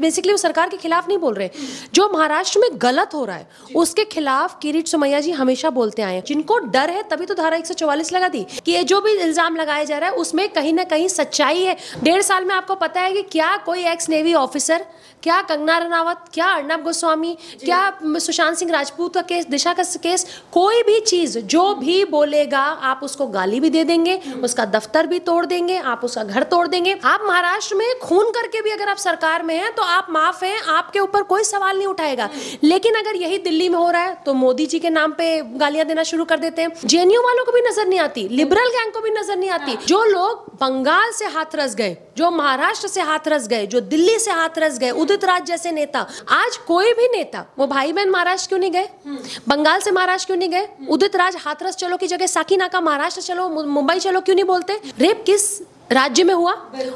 Basically वो सरकार के खिलाफ नहीं बोल रहे जो महाराष्ट्र में गलत हो रहा है उसके खिलाफ किरीट सुमैया जी हमेशा बोलते आए जिनको डर है तभी तो धारा एक लगा दी कि ये जो भी इल्जाम लगाया जा रहा है उसमें कहीं ना कहीं सच्चाई है डेढ़ साल में आपको पता है कि क्या कोई एक्स नेवी ऑफिसर क्या कंगना रनावत क्या अर्णब गोस्वामी क्या सुशांत सिंह राजपूत का केस दिशा का केस कोई भी चीज जो भी बोलेगा आप उसको गाली भी दे देंगे उसका दफ्तर भी तोड़ देंगे आप उसका घर तोड़ देंगे आप महाराष्ट्र में खून करके भी अगर आप सरकार में हैं तो आप माफ हैं आपके ऊपर कोई सवाल नहीं उठाएगा लेकिन अगर यही दिल्ली में हो रहा है तो मोदी जी के नाम पे गालियां देना शुरू कर देते हैं जेएनयू वालों को भी नजर नहीं आती लिबरल गैंग को भी नजर नहीं आती हाँ। जो लोग बंगाल से हाथ रस गए जो महाराष्ट्र से हाथ रस गए जो दिल्ली से हाथ रस गए उदित राज जैसे नेता आज कोई भी नेता वो भाई बहन महाराष्ट्र क्यों नहीं गए हम्म। बंगाल से महाराष्ट्र क्यों नहीं गए हम्म। उदित राज हाथरस चलो की जगह साकी नाका महाराष्ट्र चलो मुंबई चलो क्यों नहीं बोलते रेप किस राज्य में हुआ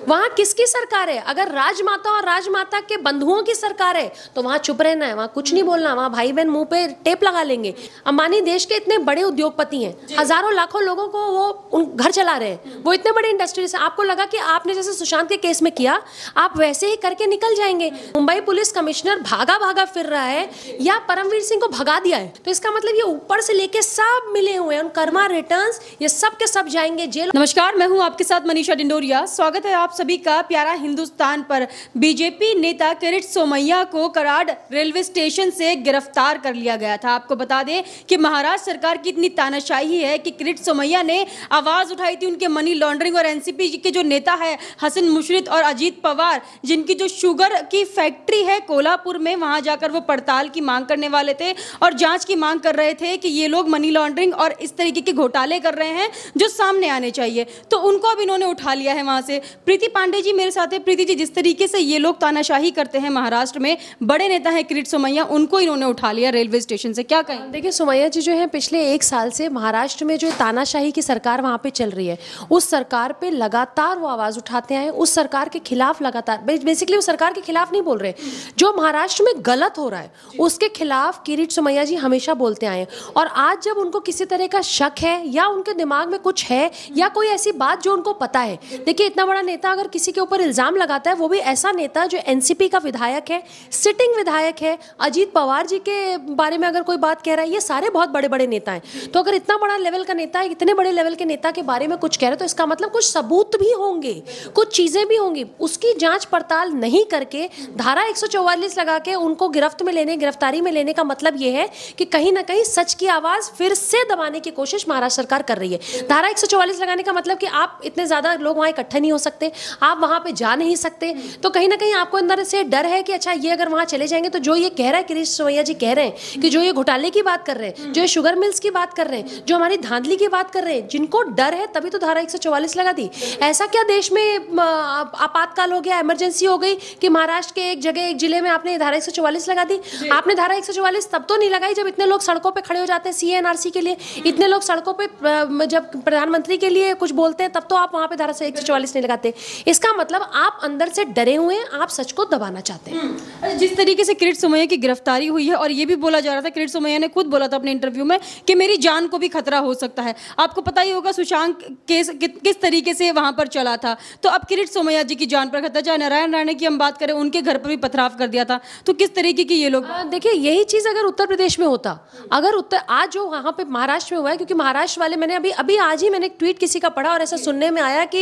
वहां किसकी सरकार है अगर राजमाता और राजमाता के बंधुओं की सरकार है तो वहां चुप रहना है वहां कुछ नहीं बोलना वहां भाई बहन मुंह पे टेप लगा लेंगे अंबानी देश के इतने बड़े उद्योगपति हैं हजारों लाखों लोगों को वो उन घर चला रहे हैं वो इतने बड़े इंडस्ट्री से आपको लगा कि आपने जैसे सुशांत के केस में किया आप वैसे ही करके निकल जाएंगे मुंबई पुलिस कमिश्नर भागा भागा फिर रहा है या परमवीर सिंह को भगा दिया है तो इसका मतलब ये ऊपर से लेके सब मिले हुए हैं उन कर्मा रिटर्न ये सब के सब जाएंगे जेल नमस्कार मैं हूँ आपके साथ मनीषा डिंडोरिया स्वागत है आप सभी का प्यारा हिंदुस्तान पर बीजेपी नेता किरिट सोमैया को कराड रेलवे स्टेशन से गिरफ्तार कर लिया गया था आपको बता दें कि महाराष्ट्र सरकार की इतनी तानाशाही है कि किरिट सोमैया ने आवाज उठाई थी उनके मनी लॉन्ड्रिंग और एनसीपी के जो नेता है हसन मुशरत और अजीत पवार जिनकी जो शुगर की फैक्ट्री है कोल्हापुर में वहां जाकर वो पड़ताल की मांग करने वाले थे और जांच की मांग कर रहे थे कि ये लोग मनी लॉन्ड्रिंग और इस तरीके के घोटाले कर रहे हैं जो सामने आने चाहिए तो उनको अब इन्होंने उठा उठा लिया है वहाँ से प्रीति पांडे जी मेरे साथ है प्रीति जी जिस तरीके से ये लोग तानाशाही करते हैं महाराष्ट्र में बड़े नेता हैं किरीट सोमैया उनको इन्होंने उठा लिया रेलवे स्टेशन से क्या कहें देखिए सोमैया जी जो है पिछले एक साल से महाराष्ट्र में जो तानाशाही की सरकार वहाँ पर चल रही है उस सरकार पर लगातार वो आवाज़ उठाते हैं उस सरकार के खिलाफ लगातार बेसिकली वो सरकार के खिलाफ नहीं बोल रहे जो महाराष्ट्र में गलत हो रहा है उसके खिलाफ किरीट सोमैया जी हमेशा बोलते आए और आज जब उनको किसी तरह का शक है या उनके दिमाग में कुछ है या कोई ऐसी बात जो उनको पता है देखिए इतना बड़ा नेता अगर किसी के ऊपर इल्ज़ाम लगाता है वो भी ऐसा नेता जो एनसीपी का विधायक है सिटिंग विधायक है अजीत पवार जी के बारे में अगर कोई बात कह रहा है ये सारे बहुत बड़े बड़े नेता हैं तो अगर इतना बड़ा लेवल का नेता है इतने बड़े लेवल के नेता के बारे में कुछ कह रहे तो इसका मतलब कुछ सबूत भी होंगे कुछ चीज़ें भी होंगी उसकी जांच पड़ताल नहीं करके धारा एक लगा के उनको गिरफ्त में लेने गिरफ्तारी में लेने का मतलब यह है कि कहीं ना कहीं सच की आवाज़ फिर से दबाने की कोशिश महाराष्ट्र सरकार कर रही है धारा एक लगाने का मतलब कि आप इतने ज़्यादा लोग लोग वहाँ इकट्ठे नहीं हो सकते आप वहाँ पे जा नहीं सकते तो कहीं ना कहीं आपको अंदर से डर है कि अच्छा ये अगर वहाँ चले जाएंगे तो जो ये कह रहा है किरीश सोमैया जी कह रहे हैं कि जो ये घोटाले की बात कर रहे हैं जो ये शुगर मिल्स की बात कर रहे हैं जो हमारी धांधली की बात कर रहे हैं जिनको डर है तभी तो धारा एक लगा दी ऐसा क्या देश में आपातकाल हो गया इमरजेंसी हो गई कि महाराष्ट्र के एक जगह एक जिले में आपने धारा एक लगा दी आपने धारा एक तब तो नहीं लगाई जब इतने लोग सड़कों पर खड़े हो जाते हैं सीएनआरसी के लिए इतने लोग सड़कों पर जब प्रधानमंत्री के लिए कुछ बोलते हैं तब तो आप वहां पर धारा से एक नहीं लगाते इसका मतलब आप अंदर से डरे हुए हैं आप सच को दबाना चाहते हैं हम्म, जिस तरीके से किरीट सुमैया की गिरफ्तारी हुई है और ये भी बोला जा रहा था किरीट सुमैया ने खुद बोला था अपने इंटरव्यू में कि मेरी जान को भी खतरा हो सकता है आपको पता ही होगा सुशांत केस किस तरीके से वहां पर चला था तो अब किरीट सोमैया जी की जान पर खतरा चाहे नारायण राणा की हम बात करें उनके घर पर भी पथराव कर दिया था तो किस तरीके की ये लोग देखिए यही चीज अगर उत्तर प्रदेश में होता अगर उत्तर आज जो वहां पे महाराष्ट्र में हुआ है क्योंकि महाराष्ट्र वाले मैंने अभी अभी आज ही मैंने एक ट्वीट किसी का पढ़ा और ऐसा सुनने में आया कि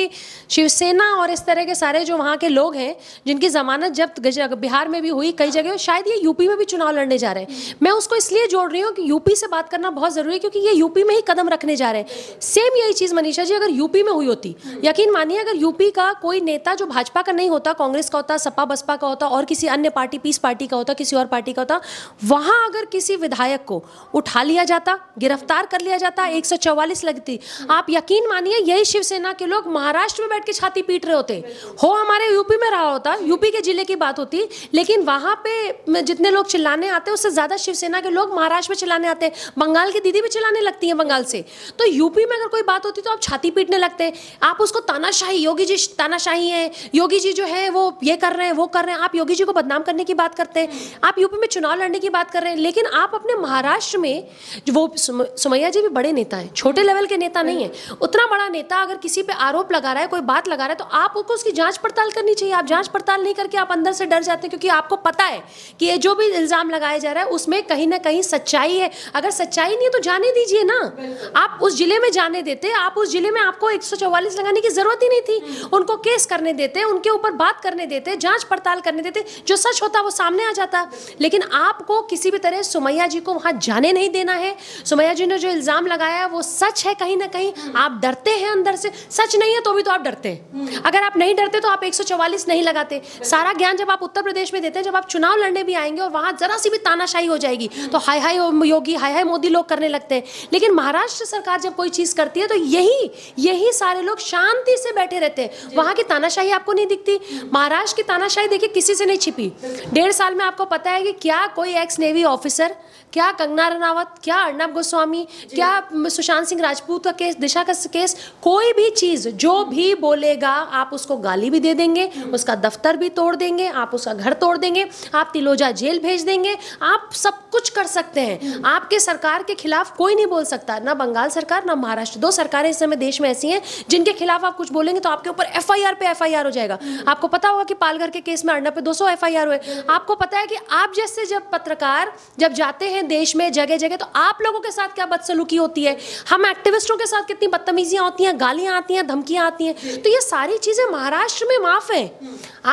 शिवसेना और इस तरह के सारे जो वहाँ के लोग हैं जिनकी जमानत जब्त बिहार में भी हुई कई जगह शायद ये यूपी में भी चुनाव लड़ने जा रहे हैं मैं उसको इसलिए जोड़ रही हूँ कि यूपी से बात करना बहुत ज़रूरी है क्योंकि ये यूपी में ही कदम रखने जा रहे हैं सेम यही चीज़ मनीषा जी अगर यूपी में हुई होती यकीन मानिए अगर यूपी का कोई नेता जो भाजपा का नहीं होता कांग्रेस का होता सपा बसपा का होता और किसी अन्य पार्टी पीस पार्टी का होता किसी और पार्टी का होता वहाँ अगर किसी विधायक को उठा लिया जाता गिरफ्तार कर लिया जाता एक लगती आप यकीन मानिए यही शिवसेना के लोग महा महाराष्ट्र में बैठ के छाती पीट रहे होते हो हमारे यूपी में रहा होता यूपी के जिले की बात होती लेकिन वहां पे जितने लोग चिल्लाने आते उससे ज़्यादा शिवसेना के लोग महाराष्ट्र में चिल्लाने आते हैं बंगाल की दीदी भी चिल्लाने लगती है बंगाल से तो यूपी में अगर कोई बात होती तो आप छाती पीटने लगते आप उसको तानाशाही योगी जी तानाशाही है योगी जी जो है वो ये कर रहे हैं वो कर रहे हैं आप योगी जी को बदनाम करने की बात करते हैं आप यूपी में चुनाव लड़ने की बात कर रहे हैं लेकिन आप अपने महाराष्ट्र में वो सुमैया जी भी बड़े नेता है छोटे लेवल के नेता नहीं है उतना बड़ा नेता अगर किसी पे आरोप लगा लगा रहा है कोई बात लगा रहा है तो आपको उसकी जांच पड़ताल करनी चाहिए आप जांच पड़ताल नहीं करके आप अंदर से डर जाते हैं क्योंकि आपको पता है कि ये जो भी इल्ज़ाम लगाया जा रहा है उसमें कहीं ना कहीं सच्चाई है अगर सच्चाई नहीं है तो जाने दीजिए ना आप उस जिले में जाने देते आप उस जिले में आपको एक लगाने की ज़रूरत ही नहीं थी उनको केस करने देते उनके ऊपर बात करने देते जाँच पड़ताल करने देते जो सच होता वो सामने आ जाता लेकिन आपको किसी भी तरह सुमैया जी को वहाँ जाने नहीं देना है सुमैया जी ने जो इल्ज़ाम लगाया है वो सच है कहीं ना कहीं आप डरते हैं अंदर से सच नहीं है तो तो भी तो आप डरते हैं अगर आप नहीं डरते तो आप 144 नहीं लगाते सारा ज्ञान जब आप उत्तर प्रदेश में देते हैं जब आप चुनाव लड़ने भी आएंगे और वहां जरा सी भी तानाशाही हो जाएगी तो हाय हाय योगी हाय हाय मोदी लोग करने लगते हैं लेकिन महाराष्ट्र सरकार जब कोई चीज़ करती है तो यही यही सारे लोग शांति से बैठे रहते हैं वहां की तानाशाही आपको नहीं दिखती महाराष्ट्र की तानाशाही देखिए किसी से नहीं छिपी डेढ़ साल में आपको पता है कि क्या कोई एक्स नेवी ऑफिसर क्या कंगना रनावत क्या अर्णब गोस्वामी क्या सुशांत सिंह राजपूत का केस दिशा का केस कोई भी चीज़ जो भी बोलेगा आप उसको गाली भी दे देंगे उसका दफ्तर भी तोड़ देंगे आप उसका घर तोड़ देंगे आप तिलोजा जेल भेज देंगे आप सब कुछ कर सकते हैं हम्म। आपके सरकार के खिलाफ कोई नहीं बोल सकता ना बंगाल सरकार ना महाराष्ट्र दो सरकारें इस समय देश में ऐसी हैं जिनके खिलाफ आप कुछ बोलेंगे तो आपके ऊपर एफ पे एफ हो जाएगा हम्म। आपको पता होगा कि पालघर के केस में अंडा पे 200 एफआईआर हुए हम्म। आपको पता है कि आप जैसे जब पत्रकार जब जाते हैं देश में जगह जगह तो आप लोगों के साथ क्या बदसलूकी होती है हम एक्टिविस्टों के साथ कितनी बदतमीजियां होती हैं गालियां आती हैं धमकियां आती हैं तो ये सारी चीज़ें महाराष्ट्र में माफ़ हैं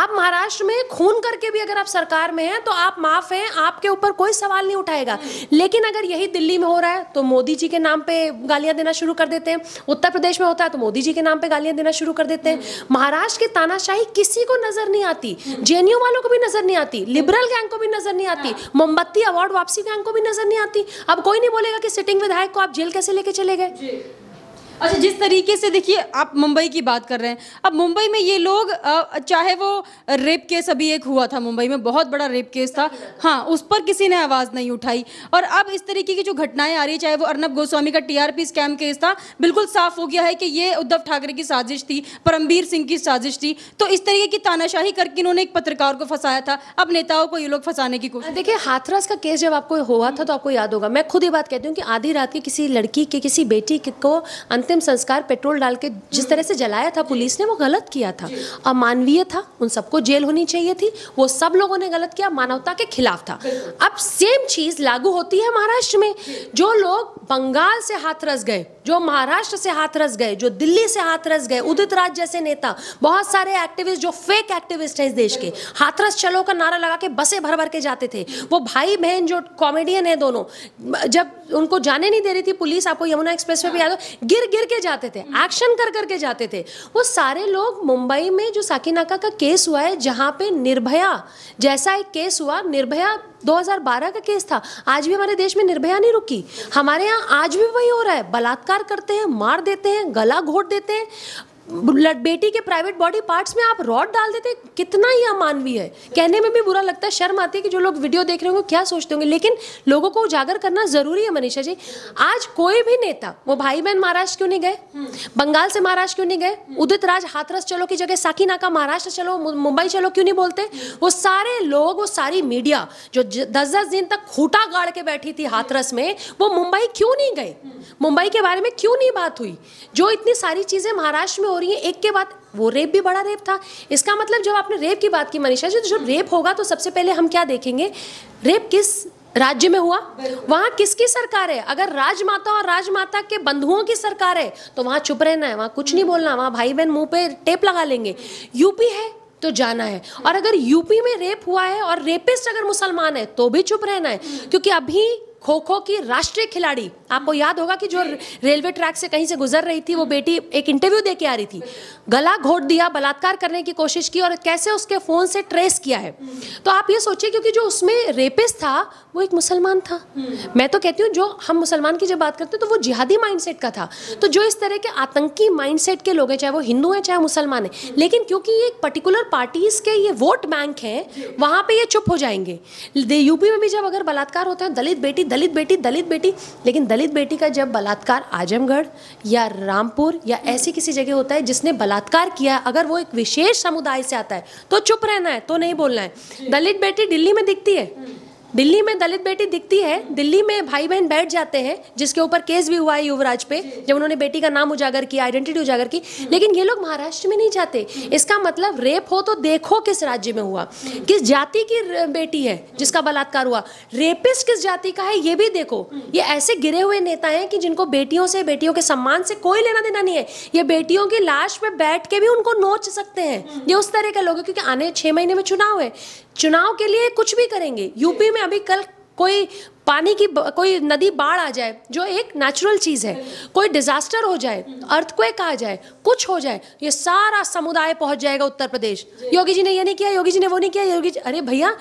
आप महाराष्ट्र में खून करके भी अगर आप सरकार में हैं तो आप माफ़ हैं आपके ऊपर कोई सवाल नहीं उठाएगा लेकिन अगर यही दिल्ली में हो रहा है तो मोदी जी के नाम पे गालियां देना शुरू कर देते हैं उत्तर प्रदेश में होता है तो मोदी जी के नाम पे गालियां देना शुरू कर देते हैं महाराष्ट्र की तानाशाही किसी को नजर नहीं आती जेएनयू वालों को भी नजर नहीं आती लिबरल गैंग को भी नजर नहीं आती मोमबत्ती अवार्ड वापसी गैंग को भी नजर नहीं आती अब कोई नहीं बोलेगा कि सिटिंग विधायक को आप जेल कैसे लेके चले गए अच्छा जिस तरीके से देखिए आप मुंबई की बात कर रहे हैं अब मुंबई में ये लोग चाहे वो रेप केस अभी एक हुआ था मुंबई में बहुत बड़ा रेप केस था हाँ उस पर किसी ने आवाज़ नहीं उठाई और अब इस तरीके की जो घटनाएं आ रही है चाहे वो अर्नब गोस्वामी का टीआरपी स्कैम केस था बिल्कुल साफ हो गया है कि ये उद्धव ठाकरे की साजिश थी परमबीर सिंह की साजिश थी तो इस तरीके की तानाशाही करके इन्होंने एक पत्रकार को फंसाया था अब नेताओं को ये लोग फंसाने की कोशिश देखिए हाथरस का केस जब आपको हुआ था तो आपको याद होगा मैं खुद ये बात कहती हूँ कि आधी रात की किसी लड़की के किसी बेटी को अंतिम संस्कार पेट्रोल डाल के जिस तरह से जलाया था पुलिस ने वो गलत किया था अमानवीय था उन सबको जेल होनी चाहिए थी वो सब लोगों ने गलत किया मानवता के खिलाफ था अब सेम चीज़ लागू होती है महाराष्ट्र में जो लोग बंगाल से हाथ रस गए जो महाराष्ट्र से हाथ रस गए जो दिल्ली से हाथ रस गए उदित राज जैसे नेता बहुत सारे एक्टिविस्ट जो फेक एक्टिविस्ट हैं इस देश के हाथरस चलो का नारा लगा के बसे भर भर के जाते थे वो भाई बहन जो कॉमेडियन है दोनों जब उनको जाने नहीं दे रही थी पुलिस आपको यमुना एक्सप्रेस पे भी याद हो गिर गिर के जाते थे एक्शन कर करके जाते थे वो सारे लोग मुंबई में जो साकीनाका का केस हुआ है जहाँ पे निर्भया जैसा एक केस हुआ निर्भया 2012 का केस था आज भी हमारे देश में निर्भया नहीं रुकी हमारे यहाँ आज भी वही हो रहा है बलात्कार करते हैं मार देते हैं गला घोट देते हैं बेटी के प्राइवेट बॉडी पार्ट्स में आप रॉड डाल देते कितना ही अमानवीय है कहने में भी बुरा लगता है शर्म आती है कि जो लोग वीडियो देख रहे होंगे क्या सोचते होंगे लेकिन लोगों को उजागर करना जरूरी है मनीषा जी आज कोई भी नेता वो भाई बहन महाराष्ट्र क्यों नहीं गए बंगाल से महाराष्ट्र क्यों नहीं गए उदित राज हाथरस चलो की जगह साकी नाका महाराष्ट्र चलो मुंबई चलो क्यों नहीं बोलते वो सारे लोग वो सारी मीडिया जो दस दस दिन तक खूटा गाड़ के बैठी थी हाथरस में वो मुंबई क्यों नहीं गए मुंबई के बारे में क्यों नहीं बात हुई जो इतनी सारी चीजें महाराष्ट्र में हो रही है एक के बाद वो रेप भी बड़ा रेप था इसका मतलब जब आपने रेप की बात की मनीषा जी तो जब रेप होगा तो सबसे पहले हम क्या देखेंगे रेप किस राज्य में हुआ वहां किसकी सरकार है अगर राजमाता और राजमाता के बंधुओं की सरकार है तो वहां चुप रहना है वहां कुछ नहीं बोलना वहां भाई बहन मुंह पे टेप लगा लेंगे यूपी है तो जाना है और अगर यूपी में रेप हुआ है और रेपिस्ट अगर मुसलमान है तो भी चुप रहना है क्योंकि अभी खो खो की राष्ट्रीय खिलाड़ी आपको याद होगा कि जो रेलवे ट्रैक से कहीं से गुजर रही थी वो बेटी एक इंटरव्यू दे के आ रही थी गला घोट दिया बलात्कार करने की कोशिश की और कैसे उसके फ़ोन से ट्रेस किया है तो आप ये सोचिए क्योंकि जो उसमें रेपिस्ट था वो एक मुसलमान था हम्म। मैं तो कहती हूँ जो हम मुसलमान की जब बात करते हैं तो वो जिहादी माइंड का था तो जो इस तरह के आतंकी माइंड के लोग हैं चाहे वो हिंदू हैं चाहे मुसलमान हैं हम्म। लेकिन क्योंकि ये एक पर्टिकुलर पार्टीज़ के ये वोट बैंक हैं वहाँ पर ये चुप हो जाएंगे यूपी में भी जब अगर बलात्कार होता है दलित बेटी दलित बेटी दलित बेटी लेकिन दलित दलित बेटी का जब बलात्कार आजमगढ़ या रामपुर या ऐसी किसी जगह होता है जिसने बलात्कार किया अगर वो एक विशेष समुदाय से आता है तो चुप रहना है तो नहीं बोलना है दलित बेटी दिल्ली में दिखती है हम्म। दिल्ली में दलित बेटी दिखती है दिल्ली में भाई बहन बैठ जाते हैं जिसके ऊपर केस भी हुआ है युवराज पे जब उन्होंने बेटी का नाम उजागर किया आइडेंटिटी उजागर की लेकिन ये लोग महाराष्ट्र में नहीं जाते इसका मतलब रेप हो तो देखो किस राज्य में हुआ किस जाति की बेटी है जिसका बलात्कार हुआ रेपिस्ट किस जाति का है ये भी देखो ये ऐसे गिरे हुए नेता है कि जिनको बेटियों से बेटियों के सम्मान से कोई लेना देना नहीं है ये बेटियों की लाश में बैठ के भी उनको नोच सकते हैं ये उस तरह के लोग क्योंकि आने छह महीने में चुनाव है चुनाव के लिए कुछ भी करेंगे यूपी में अभी कल कोई पानी की कोई नदी बाढ़ आ जाए जो एक नेचुरल चीज़ है कोई डिजास्टर हो जाए अर्थक्वेक आ जाए कुछ हो जाए ये सारा समुदाय पहुंच जाएगा उत्तर प्रदेश योगी जी ने ये नहीं किया योगी जी ने वो नहीं किया योगी जी अरे भैया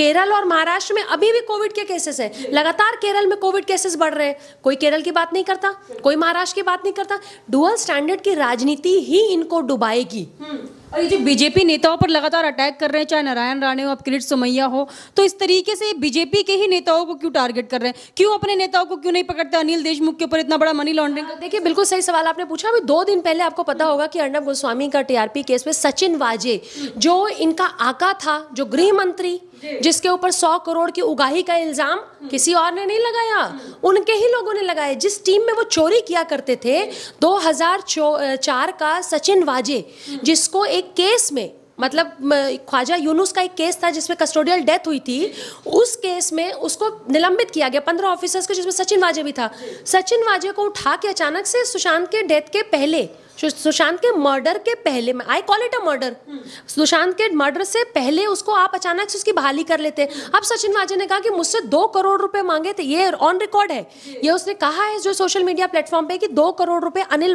केरल और महाराष्ट्र में अभी भी कोविड के केसेस है लगातार केरल में कोविड केसेस बढ़ रहे हैं कोई केरल की बात नहीं करता कोई महाराष्ट्र की बात नहीं करता डुअल स्टैंडर्ड की राजनीति ही इनको डुबाएगी हम्म। और ये जो बीजेपी नेताओं पर लगातार अटैक कर रहे हैं चाहे नारायण राणे हो अब किरीट सोमैया हो तो इस तरीके से बीजेपी के ही नेताओं को क्यों टारगेट कर रहे हैं क्यों अपने नेताओं को क्यों नहीं पकड़ते अनिल देशमुख के ऊपर इतना बड़ा मनी लॉन्ड्रिंग देखिए बिल्कुल सही सवाल आपने पूछा अभी दो दिन पहले आपको पता होगा कि अर्णब गोस्वामी का टीआरपी केस में सचिन वाजे जो इनका आका था जो गृह मंत्री जिसके ऊपर सौ करोड़ की उगाही का इल्जाम हम्म। किसी और ने नहीं लगाया हम्म। उनके ही लोगों ने लगाए जिस टीम में वो चोरी किया करते थे 2004 का सचिन वाजे हम्म। जिसको एक केस में मतलब ख्वाजा यूनुस का एक केस था जिसमें कस्टोडियल डेथ हुई थी उस केस में उसको निलंबित किया गया पंद्रह ऑफिसर्स को जिसमें सचिन वाजे भी था सचिन वाजे को उठा के अचानक से सुशांत के डेथ के पहले सुशांत के मर्डर के पहले में I call it a murder Sushant के मर्डर से पहले उसको आप अचानक से उसकी बहाली कर लेते हैं अब सचिन वाजे ने कहा कि मुझसे दो करोड़ रुपए मांगे थे ये ऑन रिकॉर्ड है ये उसने कहा है जो सोशल मीडिया प्लेटफॉर्म पे कि दो करोड़ रुपए अनिल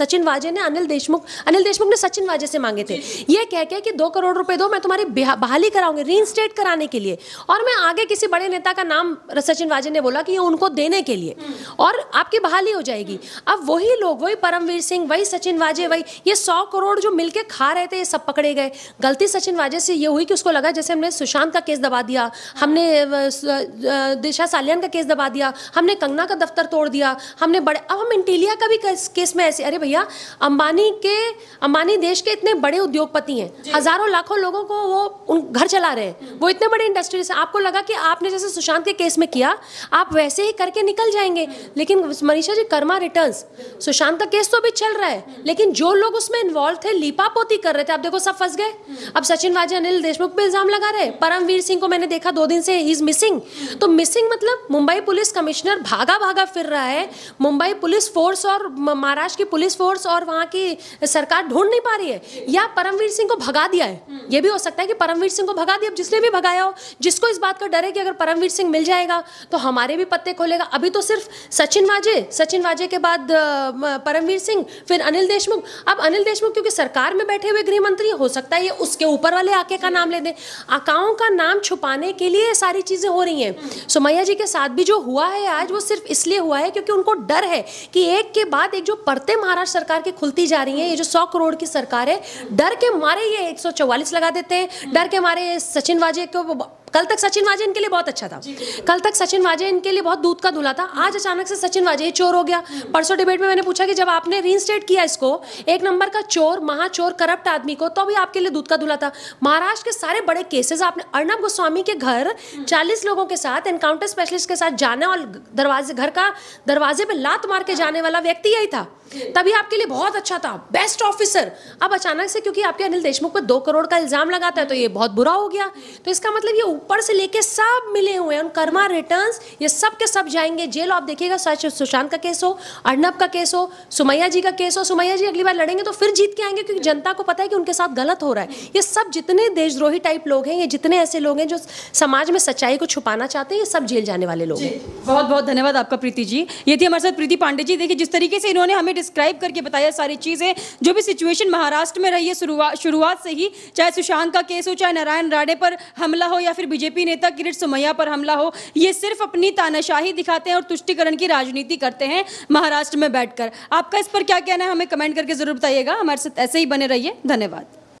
सचिन वाजे ने अनिल देशमुख अनिल देशमुख ने सचिन वाजे से मांगे थे ये कह के कि दो करोड़ रुपए दो मैं तुम्हारी बहाली कराऊंगी रीइंस्टेट कराने के लिए और मैं आगे किसी बड़े नेता का नाम सचिन वाजे ने बोला कि ये उनको देने के लिए हम्म। और आपकी बहाली हो जाएगी अब वही लोग वही परमवीर सिंह सिंह वही सचिन वाजे वही ये सौ करोड़ जो मिलके खा रहे थे ये सब पकड़े गए गलती सचिन वाजे से ये हुई कि उसको लगा जैसे हमने सुशांत का केस दबा दिया हमने दिशा सालियान का केस दबा दिया हमने कंगना का दफ्तर तोड़ दिया हमने बड़े अब हम इंटीलिया का भी केस में ऐसे अरे भैया अंबानी के अंबानी देश के इतने बड़े उद्योगपति हैं हजारों लाखों लोगों को वो उन घर चला रहे हैं वो इतने बड़े इंडस्ट्री से आपको लगा कि आपने जैसे सुशांत के केस में किया आप वैसे ही करके निकल जाएंगे लेकिन मनीषा जी कर्मा रिटर्न्स सुशांत का केस तो अभी चल रहा है लेकिन जो लोग उसमें इन्वॉल्व थे पोती कर रहे थे आप देखो सब फंस गए अब सचिन वाजे अनिल देशमुख पे इल्जाम लगा रहे परमवीर सिंह को मैंने देखा दो दिन से ही इज मिसिंग तो मिसिंग मतलब मुंबई पुलिस कमिश्नर भागा भागा फिर रहा है मुंबई पुलिस फोर्स और महाराष्ट्र की पुलिस फोर्स और वहाँ की सरकार ढूंढ नहीं पा रही है या परमवीर सिंह को भगा दिया है ये भी हो सकता है कि परमवीर सिंह को भगा दिया जिसने भी भगाया हो जिसको इस बात का डर है कि अगर परमवीर सिंह मिल जाएगा तो हमारे भी पत्ते खोलेगा अभी तो सिर्फ सचिन वाजे सचिन वाजे के बाद परमवीर सिंह फिर अनिल देशमुख अब अनिल देशमुख क्योंकि सरकार में बैठे हुए गृह मंत्री हो सकता है ये उसके ऊपर वाले आके का नाम ले दें आकाओं का नाम छुपाने के लिए सारी चीज़ें हो रही हैं सुमैया जी के साथ भी जो हुआ है आज वो सिर्फ इसलिए हुआ है क्योंकि उनको डर है कि एक के बाद एक जो परते महाराष्ट्र सरकार की खुलती जा रही है ये जो सौ करोड़ की सरकार है डर के मारे ये एक लगा देते हैं डर के मारे सचिन वाजे को कल तक सचिन वाजे इनके लिए बहुत अच्छा था कल तक सचिन वाजे इनके लिए बहुत दूध का धुला था आज अचानक से सचिन वाजे चोर हो गया हम्म। परसों डिबेट में मैंने पूछा कि जब आपने री किया इसको एक नंबर का चोर महाचोर करप्ट आदमी को तो भी आपके लिए दूध का धुला था महाराष्ट्र के सारे बड़े केसेस आपने अर्णब गोस्वामी के घर हम्म। चालीस लोगों के साथ एनकाउंटर स्पेशलिस्ट के साथ जाना और दरवाजे घर का दरवाजे पे लात मार के हाँ। जाने वाला व्यक्ति यही था तभी आपके लिए बहुत अच्छा था बेस्ट ऑफिसर अब अचानक से क्योंकि आपके अनिल देशमुख पर दो करोड़ का इल्जाम लगाता है तो ये बहुत बुरा हो गया तो इसका मतलब ये ऊपर से लेके सब मिले हुए हैं कर्मा रिटर्न ये सब के सब जाएंगे जेल आप देखिएगा सुशांत का केस हो अर्नब का केस हो सुमैया जी का केस हो सुमैया जी अगली बार लड़ेंगे तो फिर जीत के आएंगे क्योंकि जनता को पता है कि उनके साथ गलत हो रहा है ये सब जितने देशद्रोही टाइप लोग हैं ये जितने ऐसे लोग हैं जो समाज में सच्चाई को छुपाना चाहते हैं ये सब जेल जाने वाले लोग हैं बहुत बहुत धन्यवाद आपका प्रीति जी ये थी हमारे साथ प्रीति पांडे जी देखिए जिस तरीके से इन्होंने हमें डिस्क्राइब करके बताया सारी चीज़ें जो भी सिचुएशन महाराष्ट्र में रही है शुरुआत से ही चाहे सुशांत का केस हो चाहे नारायण राडे पर हमला हो या फिर बीजेपी नेता किरीट सुमैया पर हमला हो ये सिर्फ अपनी तानाशाही दिखाते हैं और तुष्टिकरण की राजनीति करते हैं महाराष्ट्र में बैठकर आपका इस पर क्या कहना है हमें कमेंट करके जरूर बताइएगा हमारे साथ ऐसे ही बने रहिए धन्यवाद